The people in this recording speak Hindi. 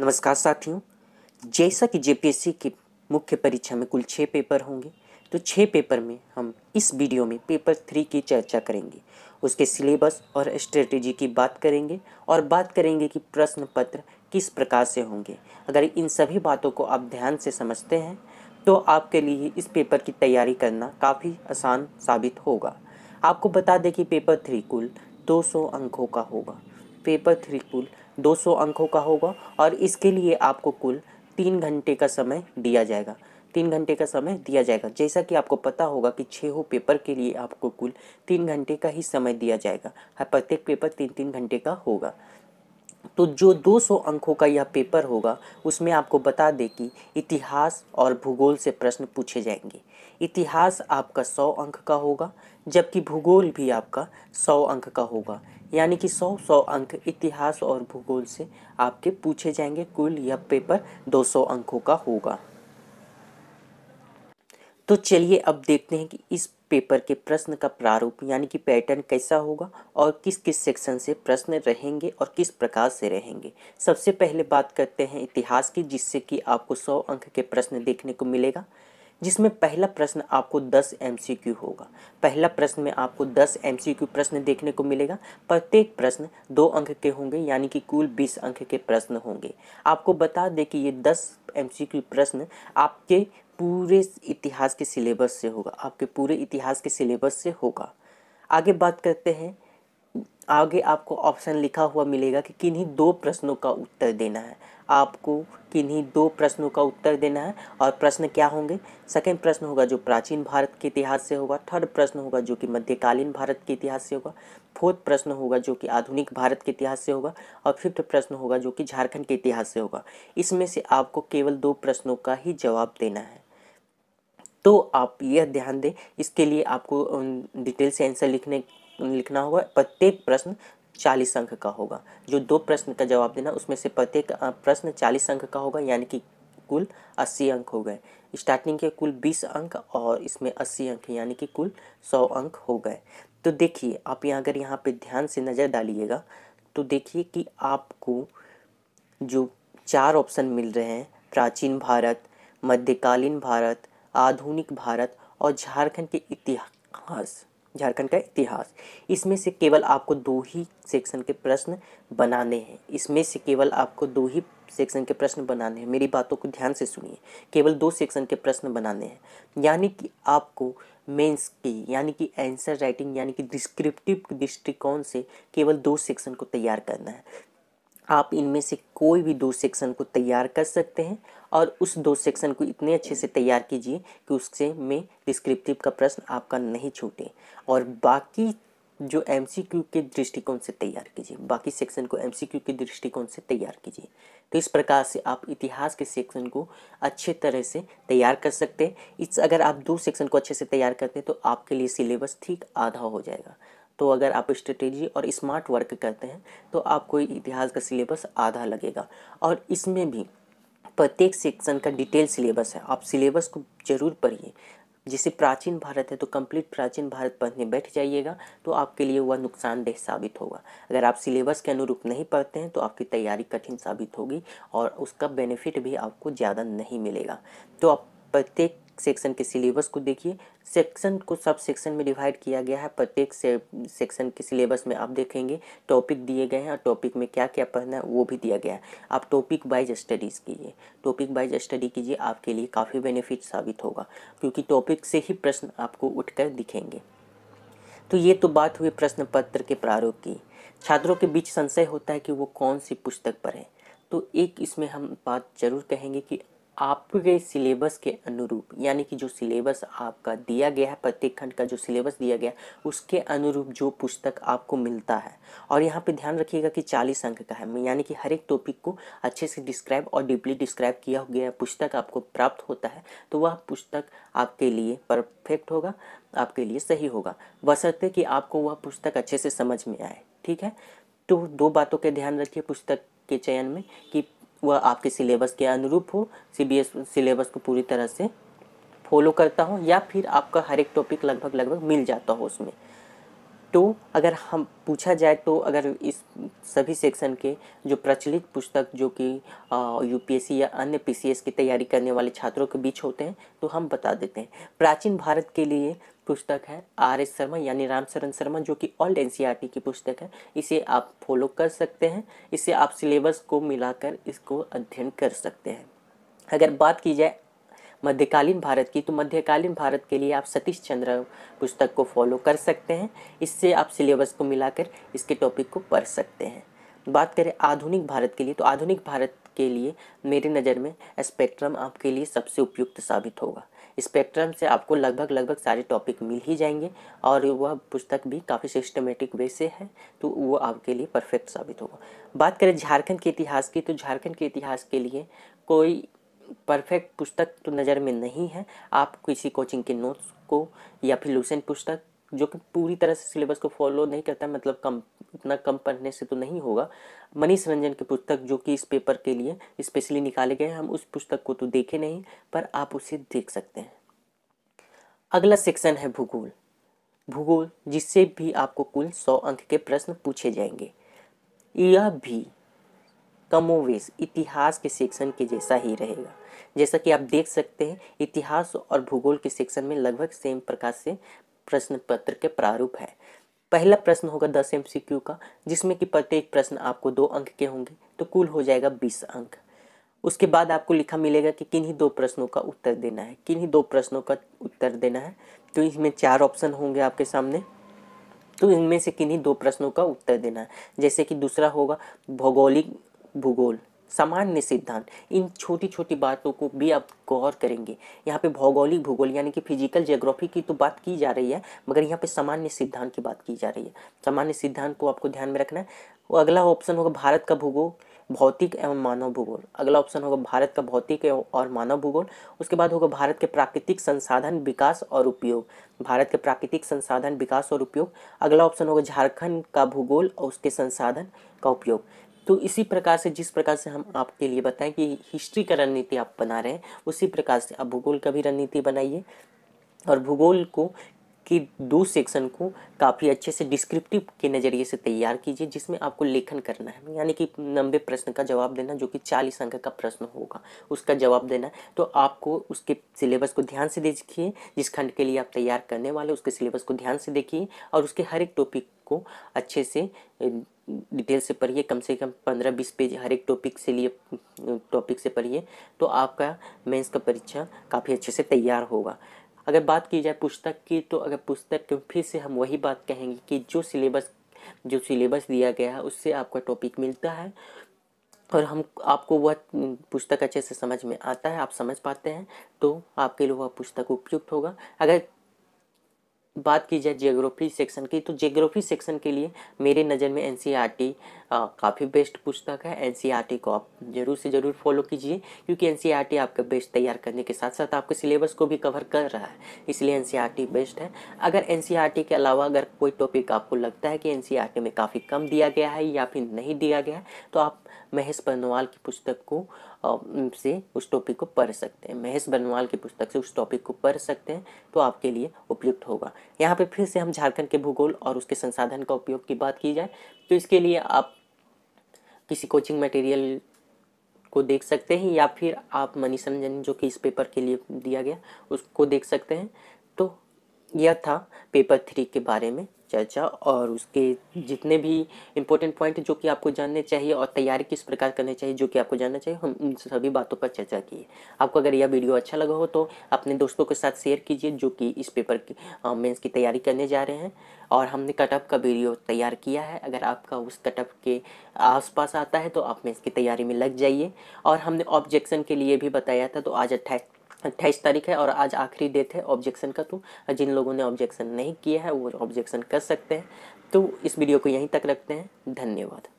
नमस्कार साथियों जैसा कि जेपीएससी की मुख्य परीक्षा में कुल छः पेपर होंगे तो छः पेपर में हम इस वीडियो में पेपर थ्री की चर्चा करेंगे उसके सिलेबस और स्ट्रेटेजी की बात करेंगे और बात करेंगे कि प्रश्न पत्र किस प्रकार से होंगे अगर इन सभी बातों को आप ध्यान से समझते हैं तो आपके लिए इस पेपर की तैयारी करना काफ़ी आसान साबित होगा आपको बता दें कि पेपर थ्री कुल 200 अंकों का होगा पेपर थ्री कुल 200 अंकों का होगा और इसके लिए आपको कुल तीन घंटे का समय दिया जाएगा तीन घंटे का समय दिया जाएगा जैसा कि आपको पता होगा कि छः हो पेपर के लिए आपको कुल तीन घंटे का ही समय दिया जाएगा हर हाँ, प्रत्येक पेपर तीन तीन घंटे का होगा तो जो 200 अंकों का यह पेपर होगा उसमें आपको बता दें कि इतिहास और भूगोल से प्रश्न पूछे जाएंगे इतिहास आपका सौ अंक का होगा जबकि भूगोल भी आपका सौ अंक का होगा यानी कि सौ सौ अंक इतिहास और भूगोल से आपके पूछे जाएंगे कुल यह पेपर दो सौ अंकों का होगा तो चलिए अब देखते हैं कि इस पेपर के प्रश्न का प्रारूप यानी कि पैटर्न कैसा होगा और किस किस सेक्शन से प्रश्न रहेंगे और किस प्रकार से रहेंगे सबसे पहले बात करते हैं इतिहास की जिससे कि आपको सौ अंक के प्रश्न देखने को मिलेगा जिसमें पहला प्रश्न आपको 10 एम होगा पहला प्रश्न में आपको 10 एम प्रश्न देखने को मिलेगा प्रत्येक प्रश्न दो अंक के होंगे यानी कि कुल 20 अंक के प्रश्न होंगे आपको बता दें कि ये 10 एम प्रश्न आपके पूरे इतिहास के सिलेबस से होगा आपके पूरे इतिहास के सिलेबस से होगा आगे बात करते हैं आगे आपको ऑप्शन लिखा हुआ मिलेगा कि किन्हीं दो प्रश्नों का उत्तर देना है आपको किन्हीं दो प्रश्नों का उत्तर देना है और प्रश्न क्या होंगे सेकेंड प्रश्न होगा जो प्राचीन भारत के इतिहास से होगा थर्ड प्रश्न होगा जो कि मध्यकालीन भारत के इतिहास से होगा फोर्थ प्रश्न होगा जो कि आधुनिक भारत के इतिहास से होगा और फिफ्थ प्रश्न होगा जो कि झारखंड के इतिहास से होगा इसमें से आपको केवल दो प्रश्नों का ही जवाब देना है तो आप यह ध्यान दें इसके लिए आपको डिटेल से आंसर लिखने लिखना होगा प्रत्येक प्रश्न चालीस अंक का होगा जो दो प्रश्न का जवाब देना उसमें से प्रत्येक प्रश्न चालीस अंक का होगा यानी कि कुल अस्सी अंक हो गए स्टार्टिंग के कुल बीस अंक और इसमें अस्सी अंक यानी कि कुल सौ अंक हो गए तो देखिए आप यहाँ अगर यहाँ पे ध्यान से नज़र डालिएगा तो देखिए कि आपको जो चार ऑप्शन मिल रहे हैं प्राचीन भारत मध्यकालीन भारत आधुनिक भारत और झारखंड के इतिहास झारखंड का इतिहास इसमें से केवल आपको दो ही सेक्शन के प्रश्न बनाने हैं इसमें से केवल आपको दो ही सेक्शन के प्रश्न बनाने हैं मेरी बातों को ध्यान से सुनिए केवल दो सेक्शन के प्रश्न बनाने हैं यानी कि आपको मेंस की यानी कि आंसर राइटिंग यानी कि डिस्क्रिप्टिव दृष्टिकोण से केवल दो सेक्शन को तैयार करना है आप इनमें से कोई भी दो सेक्शन को तैयार कर सकते हैं और उस दो सेक्शन को इतने अच्छे से तैयार कीजिए कि उससे में डिस्क्रिप्टिव का प्रश्न आपका नहीं छूटे और बाकी जो एम के दृष्टिकोण से तैयार कीजिए बाकी सेक्शन को एम के दृष्टिकोण से तैयार कीजिए तो इस प्रकार से आप इतिहास के सेक्शन को अच्छे तरह से तैयार कर सकते हैं इस अगर आप दो सेक्शन को अच्छे से तैयार करते हैं तो आपके लिए सिलेबस ठीक आधा हो जाएगा तो अगर आप स्ट्रेटेजी और स्मार्ट वर्क करते हैं तो आपको इतिहास का सिलेबस आधा लगेगा और इसमें भी प्रत्येक सेक्शन का डिटेल सिलेबस है आप सिलेबस को ज़रूर पढ़िए जैसे प्राचीन भारत है तो कंप्लीट प्राचीन भारत पढ़ने बैठ जाइएगा तो आपके लिए वह नुकसानदेह साबित होगा अगर आप सिलेबस के अनुरूप नहीं पढ़ते हैं तो आपकी तैयारी कठिन साबित होगी और उसका बेनिफिट भी आपको ज़्यादा नहीं मिलेगा तो आप प्रत्येक सेक्शन के सिलेबस को देखिए सेक्शन को सब सेक्शन में डिवाइड किया गया है प्रत्येक से, सेक्शन के सिलेबस में आप देखेंगे टॉपिक दिए गए हैं और टॉपिक में क्या क्या पढ़ना है वो भी दिया गया है आप टॉपिक वाइज स्टडीज़ कीजिए टॉपिक वाइज स्टडी कीजिए आपके लिए काफ़ी बेनिफिट साबित होगा क्योंकि टॉपिक से ही प्रश्न आपको उठ दिखेंगे तो ये तो बात हुई प्रश्न पत्र के प्रारूप की छात्रों के बीच संशय होता है कि वो कौन सी पुस्तक पढ़ें तो एक इसमें हम बात जरूर कहेंगे कि आपके सिलेबस के अनुरूप यानी कि जो सिलेबस आपका दिया गया है प्रत्येक खंड का जो सिलेबस दिया गया उसके अनुरूप जो पुस्तक आपको मिलता है और यहाँ पे ध्यान रखिएगा कि चालीस अंक का है यानी कि हर एक टॉपिक को अच्छे से डिस्क्राइब और डीपली डिस्क्राइब किया गया पुस्तक आपको प्राप्त होता है तो वह पुस्तक आपके लिए परफेक्ट होगा आपके लिए सही होगा बसरते कि आपको वह पुस्तक अच्छे से समझ में आए ठीक है तो दो बातों के ध्यान रखिए पुस्तक के चयन में कि वह आपके सिलेबस के अनुरूप हो एस सिलेबस को पूरी तरह से फॉलो करता हो या फिर आपका हर एक टॉपिक लगभग लगभग मिल जाता हो उसमें तो अगर हम पूछा जाए तो अगर इस सभी सेक्शन के जो प्रचलित पुस्तक जो कि यूपीएससी या अन्य पीसीएस की तैयारी करने वाले छात्रों के बीच होते हैं तो हम बता देते हैं प्राचीन भारत के लिए पुस्तक है आर एस शर्मा यानी रामचरण शर्मा जो कि ऑल्ड एन e की पुस्तक है इसे आप फॉलो कर सकते हैं इसे आप सिलेबस को मिलाकर इसको अध्ययन कर सकते हैं अगर बात की जाए मध्यकालीन भारत की तो मध्यकालीन भारत के लिए आप सतीश चंद्र पुस्तक को फॉलो कर सकते हैं इससे आप सिलेबस को मिलाकर इसके टॉपिक को पढ़ सकते हैं बात करें आधुनिक भारत के लिए तो आधुनिक भारत के लिए मेरी नज़र में स्पेक्ट्रम आपके लिए सबसे उपयुक्त साबित होगा स्पेक्ट्रम से आपको लगभग लगभग सारे टॉपिक मिल ही जाएंगे और वह पुस्तक भी काफ़ी सिस्टमेटिक वे से है तो वो आपके लिए परफेक्ट साबित होगा बात करें झारखंड के इतिहास की तो झारखंड के इतिहास के लिए कोई परफेक्ट पुस्तक तो नज़र में नहीं है आप किसी कोचिंग के नोट्स को या फिर लूसेंट पुस्तक जो कि पूरी तरह से सिलेबस को फॉलो नहीं करता मतलब कम इतना कम पढ़ने से तो नहीं होगा मनीष रंजन की पुस्तक जो कि इस पेपर के लिए स्पेशली निकाले गए हैं हम उस पुस्तक को तो देखे नहीं पर आप उसे देख सकते हैं अगला सेक्शन है भूगोल भूगोल जिससे भी आपको कुल सौ अंक के प्रश्न पूछे जाएंगे यह भी कमोवेश इतिहास के सेक्शन के जैसा ही रहेगा जैसा कि आप देख सकते हैं इतिहास और भूगोल के सेक्शन में लगभग सेम प्रकार से प्रश्न पत्र के प्रारूप है पहला प्रश्न होगा दस एम का जिसमें कि प्रत्येक प्रश्न आपको दो अंक के होंगे तो कुल हो जाएगा बीस अंक उसके बाद आपको लिखा मिलेगा कि किन्हीं दो प्रश्नों का उत्तर देना है किन्हीं दो प्रश्नों का उत्तर देना है तो इसमें चार ऑप्शन होंगे आपके सामने तो इनमें से किन्हीं दो प्रश्नों का उत्तर देना है जैसे कि दूसरा होगा भौगोलिक भूगोल सामान्य सिद्धांत इन छोटी छोटी बातों को भी आप गौर करेंगे यहाँ पे भौगोलिक भूगोल यानी कि फिजिकल जियोग्राफी की तो बात की जा रही है मगर यहाँ पे सामान्य सिद्धांत की बात की जा रही है सामान्य सिद्धांत को आपको ध्यान में रखना है वो अगला ऑप्शन होगा भारत का भूगोल भौतिक एवं मानव भूगोल अगला ऑप्शन होगा भारत का भौतिक और मानव भूगोल उसके बाद होगा भारत के प्राकृतिक संसाधन विकास और उपयोग भारत के प्राकृतिक संसाधन विकास और उपयोग अगला ऑप्शन होगा झारखंड का भूगोल और उसके संसाधन का उपयोग तो इसी प्रकार से जिस प्रकार से हम आपके लिए बताएं कि हिस्ट्री का रणनीति आप बना रहे हैं उसी प्रकार से आप भूगोल का भी रणनीति बनाइए और भूगोल को कि दो सेक्शन को काफ़ी अच्छे से डिस्क्रिप्टिव के नज़रिए से तैयार कीजिए जिसमें आपको लेखन करना है यानी कि लंबे प्रश्न का जवाब देना जो कि चालीस अंक का प्रश्न होगा उसका जवाब देना तो आपको उसके सिलेबस को ध्यान से देखिए जिस खंड के लिए आप तैयार करने वाले उसके सिलेबस को ध्यान से देखिए और उसके हर एक टॉपिक को अच्छे से डिटेल से पढ़िए कम से कम पंद्रह बीस पेज हर एक टॉपिक से लिए टॉपिक से पढ़िए तो आपका मेंस का परीक्षा काफ़ी अच्छे से तैयार होगा अगर बात की जाए पुस्तक की तो अगर पुस्तक फिर से हम वही बात कहेंगे कि जो सिलेबस जो सिलेबस दिया गया है उससे आपका टॉपिक मिलता है और हम आपको वह पुस्तक अच्छे से समझ में आता है आप समझ पाते हैं तो आपके लिए वह पुस्तक उपयुक्त होगा अगर बात की जाए जियोग्राफी सेक्शन की तो जियोग्राफी सेक्शन के लिए मेरे नज़र में एन काफ़ी बेस्ट पुस्तक है एन e को आप ज़रूर से ज़रूर फॉलो कीजिए क्योंकि एन आपका बेस्ट तैयार करने के साथ साथ आपके सिलेबस को भी कवर कर रहा है इसलिए एन बेस्ट e है अगर एन e के अलावा अगर कोई टॉपिक आपको लगता है कि एन में काफ़ी कम दिया गया है या फिर नहीं दिया गया है तो आप महेश बनवाल की पुस्तक को से उस टॉपिक को पढ़ सकते हैं महेश बनवाल की पुस्तक से उस टॉपिक को पढ़ सकते हैं तो आपके लिए उपयुक्त होगा यहाँ पे फिर से हम झारखंड के भूगोल और उसके संसाधन का उपयोग की बात की जाए तो इसके लिए आप किसी कोचिंग मटेरियल को देख सकते हैं या फिर आप मनीष रंजन जो कि इस पेपर के लिए दिया गया उसको देख सकते हैं तो यह था पेपर थ्री के बारे में चर्चा और उसके जितने भी इम्पोर्टेंट पॉइंट जो कि आपको जानने चाहिए और तैयारी किस प्रकार करनी चाहिए जो कि आपको जानना चाहिए हम उन सभी बातों पर चर्चा की आपको अगर यह वीडियो अच्छा लगा हो तो अपने दोस्तों के साथ शेयर कीजिए जो कि इस पेपर की मेंस की तैयारी करने जा रहे हैं और हमने कटअप का वीडियो तैयार किया है अगर आपका उस कटअप के आसपास आता है तो आप मेंस की तैयारी में लग जाइए और हमने ऑब्जेक्शन के लिए भी बताया था तो आज अट्ठाईस अट्ठाईस तारीख है और आज आखिरी डेट है ऑब्जेक्शन का तो जिन लोगों ने ऑब्जेक्शन नहीं किया है वो ऑब्जेक्शन कर सकते हैं तो इस वीडियो को यहीं तक रखते हैं धन्यवाद